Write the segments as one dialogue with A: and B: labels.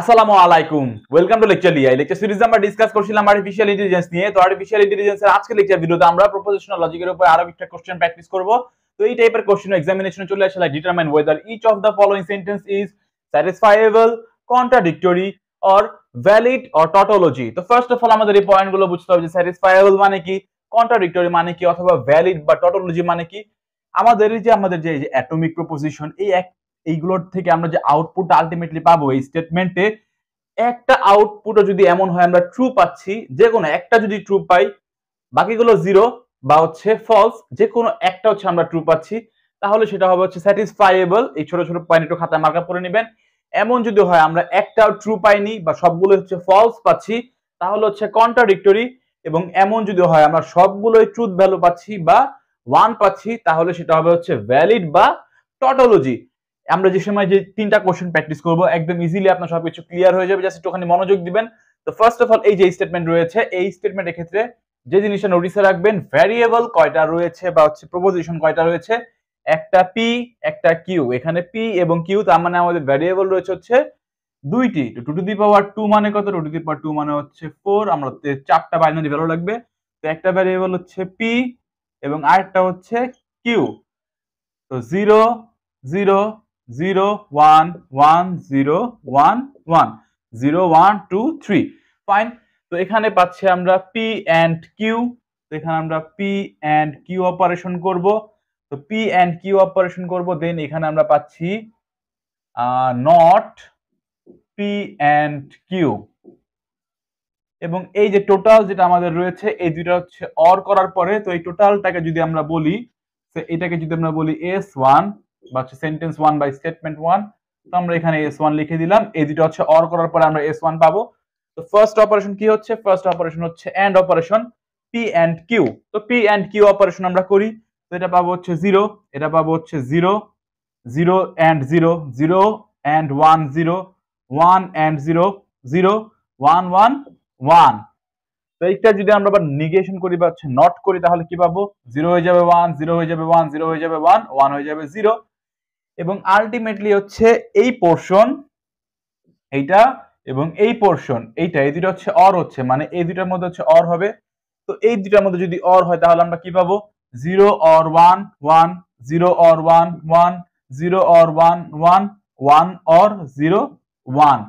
A: আসসালামু আলাইকুম welcome to lecture লিয়া লেকচার সিরিজ আমরা ডিসকাস করছিলাম আর্টিফিশিয়াল ইন্টেলিজেন্স নিয়ে তো আর্টিফিশিয়াল ইন্টেলিজেন্সের আজকে লেকচার ভিডিওতে আমরা প্রপোজিশনাল লজিকের উপর আরো একটা কোশ্চেন প্র্যাকটিস করব তো এই টাইপের কোশ্চেন এক্সামিনেশনে চলে আসলে determine whether each of the following sentence is satisfiable contradictory or valid or tautology তো ফার্স্ট অফ অল আমাদের এই পয়েন্টগুলো বুঝতে হবে যে স্যাটিসফাইয়েবল মানে কি কন্ট্রাডিক্টরি মানে কি অথবা ভ্যালিড বা টটোলজি মানে কি আমাদের যে আমাদের যে অ্যাটমিক প্রপোজিশন এই এইগুলোর থেকে আমরা যে আউটপুট আলটিমেটলি পাবো এই স্টেটমেন্টে একটা আউটপুটও যদি এমন হয় আমরা ট্রু পাচ্ছি যে কোনো একটা যদি ট্রু পাই বাকিগুলো জিরো বা হচ্ছে ফলস যে কোনো একটা হচ্ছে আমরা ট্রু পাচ্ছি তাহলে সেটা হবে হচ্ছে স্যাটিসফাইবল এই ছোট ছোট পয়েন্ট একটু খাতা মার্কা করে নেবেন এমন যদি হয় আমরা একটাও ট্রু পাইনি বা সবগুলো হচ্ছে ফলস পাচ্ছি তাহলে হচ্ছে কন্ট্রাডিক্টরি এবং এমন যদি হয় আমরা সবগুলোই ট্রুথ ভ্যালু পাচ্ছি বা ওয়ান পাচ্ছি তাহলে সেটা হবে হচ্ছে ভ্যালিড বা টটোলজি আমরা যে সময় যে তিনটা কোশ্চেন প্র্যাকটিস করব একদম ইজিলি আপনার সবকিছু ক্লিয়ার হয়ে যাবে জাস্ট একটুখানি মনোযোগ দিবেন তো ফার্স্ট অফ অল এই যে স্টেটমেন্ট রয়েছে এই স্টেটমেন্টের ক্ষেত্রে যে জিনিসটা নোটিসে রাখবেন ভ্যারিয়েবল কয়টা রয়েছে বা হচ্ছে প্রপোজিশন কয়টা রয়েছে একটা পি একটা কিউ এখানে পি এবং কিউ তার মানে আমাদের ভ্যারিয়েবল রয়েছে হচ্ছে দুইটি two to the power two মানে কত two to the power two মানে হচ্ছে ফোর আমরা চারটা বাইনারি ভ্যালু লাগবে তো একটা ভ্যারিয়েবল হচ্ছে পি এবং আরেকটা হচ্ছে কিউ তো zero zero zero one one zero one one zero one two three fine তো এখানে পাচ্ছি আমরা পি অ্যান্ড কিউ তো এখানে আমরা পি অ্যান্ড কিউ অপারেশন করব তো পি অ্যান্ড কিউ অপারেশন করব দেন এখানে আমরা পাচ্ছি নট পি অ্যান্ড কিউ এবং এই যে টোটাল যেটা আমাদের রয়েছে এই দুইটা হচ্ছে অর করার পরে তো এই টোটালটাকে যদি আমরা বলি এটাকে যদি আমরা বলি এস ওয়ান বা sentence one by statement one তো আমরা এখানে এস ওয়ান লিখে দিলাম এই দুটো হচ্ছে অর করার পরে আমরা এস ওয়ান পাবো তো ফার্স্ট অপারেশন কি হচ্ছে ফার্স্ট অপারেশন হচ্ছে অপারেশন পি অ্যান্ড কিউ তো পি অ্যান্ড কিউ অপারেশন আমরা করি তো এটা পাবো হচ্ছে জিরো এটা পাবো হচ্ছে zero zero and zero zero and one zero one and zero zero one one one তো এইটা যদি আমরা আবার নিগেশন করি বা হচ্ছে নট করি তাহলে কি পাবো জিরো হয়ে যাবে ওয়ান জিরো হয়ে যাবে ওয়ান জিরো হয়ে যাবে ওয়ান ওয়ান হয়ে যাবে জিরো এবং আলটিমেটলি হচ্ছে এই পোর্শন এইটা এবং এই পোর্শন এইটা এই দুটো হচ্ছে অর হচ্ছে মানে এই দুটার মধ্যে হচ্ছে অর হবে তো এই দুটার মধ্যে যদি অর হয় তাহলে আমরা কি পাবো zero or one one zero or one one zero or one one one or zero one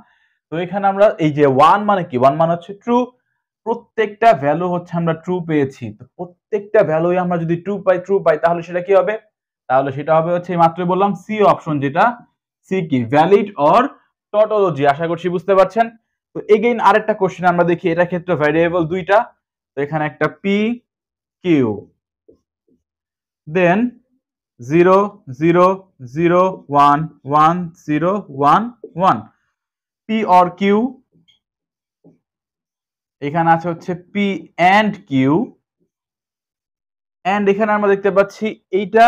A: তো এখানে আমরা এই যে ওয়ান মানে কি ওয়ান মানে হচ্ছে ট্রু প্রত্যেকটা ভ্যালু হচ্ছে আমরা ট্রু পেয়েছি তো প্রত্যেকটা ভ্যালুই আমরা যদি ট্রু পাই ট্রু পাই তাহলে সেটা কি হবে তাহলে সেটা হবে হচ্ছে মাত্র বললাম সি অপশন যেটা সি কি ভ্যালিড অর টটোলজি আশা করছি বুঝতে পারছেন তো এগেইন আরেকটা কোশ্চেন আমরা দেখি এটা ক্ষেত্রে ভ্যারিয়েবল দুইটা তো এখানে একটা P Q then zero zero zero one one zero one one P or Q এখানে আছে হচ্ছে পি অ্যান্ড কিউ অ্যান্ড এখানে আমরা দেখতে পাচ্ছি এইটা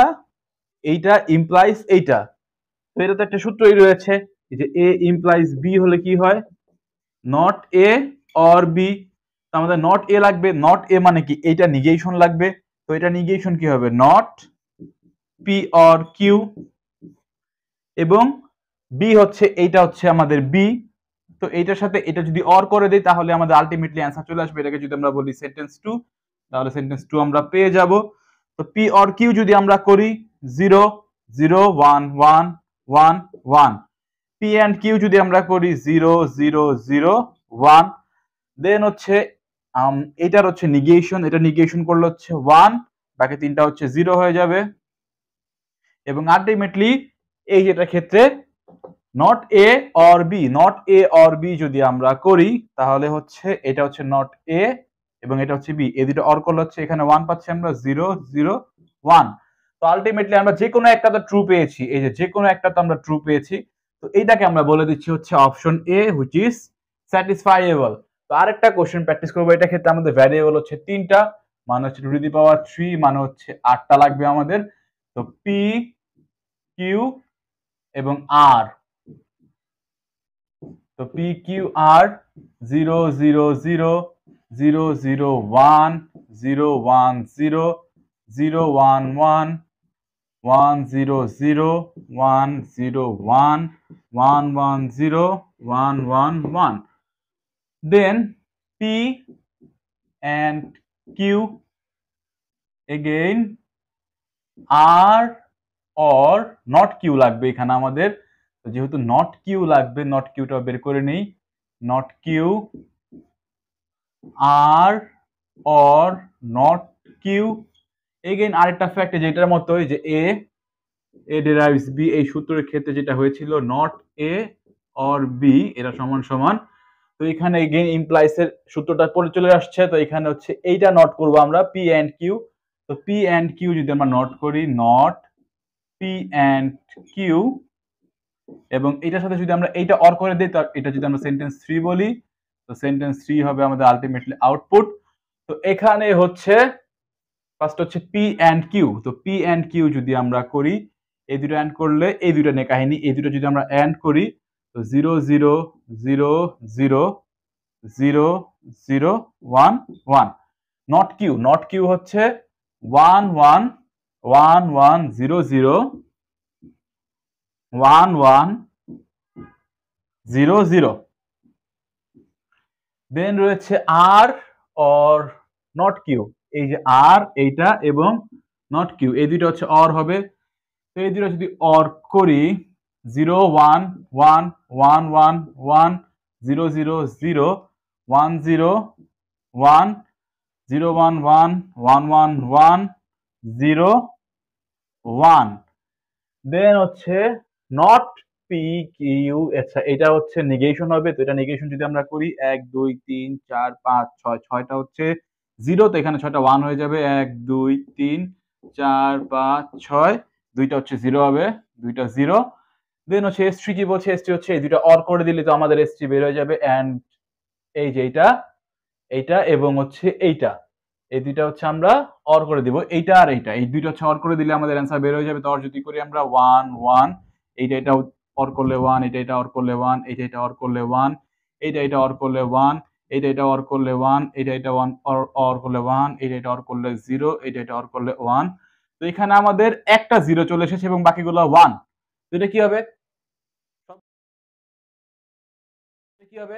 A: এইটা ইমপ্লাইজ এইটা তো এটা তো একটা সূত্রই রয়েছে যে এ ইমপ্লাইজ বি হলে কি হয় নট এ অর বি আমাদের নট এ লাগবে নট এ মানে কি এইটা নিগেশন লাগবে তো এটা নিগেশন কি হবে নট পি অর কিউ এবং বি হচ্ছে এইটা হচ্ছে আমাদের বি তো এইটার সাথে এটা যদি অর করে দেই তাহলে আমাদের আলটিমেটলি অ্যান্সার চলে আসবে এটাকে যদি আমরা বলি সেন্টেন্স টু তাহলে সেন্টেন্স টু আমরা পেয়ে যাব তো পি অর কিউ যদি আমরা করি zero zero one one one one P and Q যদি আমরা করি zero zero zero one then হচ্ছে এটার হচ্ছে নিগেশন এটা নিগেশন করলে হচ্ছে ওয়ান বাকি তিনটা হচ্ছে জিরো হয়ে যাবে এবং আলটিমেটলি এই যেটা ক্ষেত্রে not A or B not A or B যদি আমরা করি তাহলে হচ্ছে এটা হচ্ছে নট এ এবং এটা হচ্ছে বি এ দুটো অর করলে হচ্ছে এখানে ওয়ান পাচ্ছি আমরা জিরো জিরো ওয়ান তো আলটিমেটলি আমরা যে কোনো একটা তো ট্রু পেয়েছি এই যে যে কোনো একটা তো আমরা ট্রু পেয়েছি তো এইটাকে আমরা বলে দিচ্ছি হচ্ছে option A which is satisfiable তো আরেকটা কোশ্চেন প্র্যাকটিস করবো এটা ক্ষেত্রে আমাদের ভ্যারিয়েবল হচ্ছে তিনটা মানে হচ্ছে টু দি পাওয়ার থ্রি মানে হচ্ছে আটটা লাগবে আমাদের তো পি কিউ এবং আর তো পি কিউ আর zero zero zero zero zero one zero one zero zero one one one zero zero one zero one one one zero one one one then P and Q again আর or not Q লাগবে এখানে আমাদের যেহেতু not Q লাগবে not কিউটা বের করে নেই নট কিউ আর অর নট কিউ এগেইন আরেকটা ফ্যাক্ট যেটার মতোই যে এ এ ডেরাইভস বি এই সূত্রের ক্ষেত্রে যেটা হয়েছিল নট এ অর বি এরা সমান সমান তো এখানে এগেইন ইমপ্লাইস এর সূত্রটা পরে চলে আসছে তো এখানে হচ্ছে এইটা নট করব আমরা পি অ্যান্ড কিউ তো পি অ্যান্ড কিউ যদি আমরা নট করি নট পি অ্যান্ড কিউ এবং এটার সাথে যদি আমরা এইটা অর করে দিই তো এটা যদি আমরা সেন্টেন্স থ্রি বলি তো সেন্টেন্স থ্রি হবে আমাদের আলটিমেটলি আউটপুট তো এখানে হচ্ছে ফার্স্ট হচ্ছে পি অ্যান্ড কিউ তো পি অ্যান্ড কিউ যদি আমরা করি এই দুটো অ্যান্ড করলে এই দুটো নিয়ে কাহিনী এই দুটো যদি আমরা অ্যান্ড করি তো zero zero zero zero zero zero one one not Q not Q হচ্ছে one one one one zero zero one one zero zero then রয়েছে আর অর নট কিউ এই যে আর এইটা এবং নট কিউ এই দুইটা হচ্ছে অর হবে তো এই দুইটা যদি অর করি zero one one one one one zero zero zero one zero one zero one one one one one zero one then হচ্ছে নট পি কিউ আচ্ছা এটা হচ্ছে নেগেশন হবে তো এটা নেগেশন যদি আমরা করি এক দুই তিন চার পাঁচ ছয় ছয়টা হচ্ছে জিরো তো এখানে ছয়টা ওয়ান হয়ে যাবে এক দুই তিন চার পাঁচ ছয় দুইটা হচ্ছে জিরো হবে দুইটা জিরো দেন হচ্ছে এস থ্রি কি বলছে এস হচ্ছে এই দুইটা অর করে দিলে তো আমাদের এস বের হয়ে যাবে অ্যান্ড এই যে এইটা এইটা এবং হচ্ছে এইটা এই দুইটা হচ্ছে আমরা অর করে দিব এইটা আর এইটা এই দুইটা হচ্ছে অর করে দিলে আমাদের অ্যান্সার বের হয়ে যাবে তো অর যদি করি আমরা ওয়ান ওয়ান এইটা এটা অর করলে ওয়ান এটা এটা অর করলে ওয়ান এইটা এটা অর করলে ওয়ান এইটা এটা অর করলে ওয়ান এইটা এটা অর করলে ওয়ান এটা এটা ওয়ান অর করলে ওয়ান এটা এটা অর করলে জিরো এটা এটা অর করলে ওয়ান তো এখানে আমাদের একটা জিরো চলে এসেছে এবং বাকিগুলো ওয়ান তো এটা কি হবে কি হবে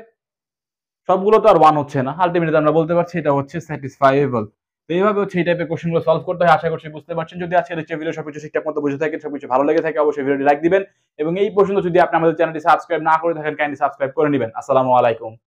A: সবগুলো তো আর ওয়ান হচ্ছে না আলটিমেটলি আমরা বলতে পারছি এটা হচ্ছে স্যাটিসফাইবল তো এইভাবে হচ্ছে এই টাইপের কোশ্চেনগুলো সলভ করতে হয় আশা করছি বুঝতে পারছেন যদি আজকে দেখছি ভিডিও সবকিছু ঠিকঠাক মতো বুঝে থাকেন সবকিছু ভালো লেগে থাকে অবশ্যই ভিডিওটি লাইক দিবেন এবং এই পর্যন্ত যদি আপনি আমাদের চ্যানেলটি সাবস্ক্রাইব না করে থাকেন কাইন্ডলি সাবস্ক্রাইব করে নেবেন আসসালামু আলাইকুম